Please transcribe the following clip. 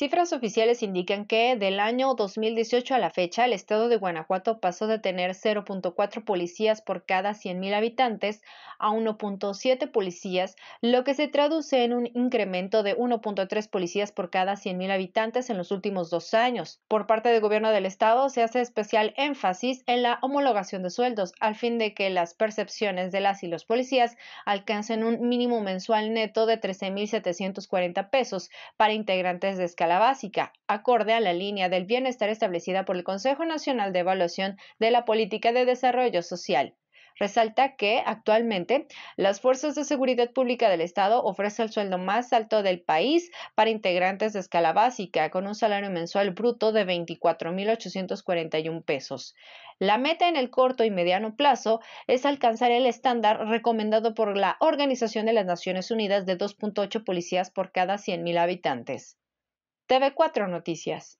Cifras oficiales indican que del año 2018 a la fecha, el estado de Guanajuato pasó de tener 0.4 policías por cada 100.000 habitantes a 1.7 policías, lo que se traduce en un incremento de 1.3 policías por cada 100.000 habitantes en los últimos dos años. Por parte del gobierno del estado se hace especial énfasis en la homologación de sueldos, al fin de que las percepciones de las y los policías alcancen un mínimo mensual neto de 13.740 pesos para integrantes de escala básica, acorde a la línea del bienestar establecida por el Consejo Nacional de Evaluación de la Política de Desarrollo Social. Resalta que actualmente las fuerzas de seguridad pública del Estado ofrecen el sueldo más alto del país para integrantes de escala básica, con un salario mensual bruto de 24.841 pesos. La meta en el corto y mediano plazo es alcanzar el estándar recomendado por la Organización de las Naciones Unidas de 2.8 policías por cada 100.000 habitantes. TV4 Noticias.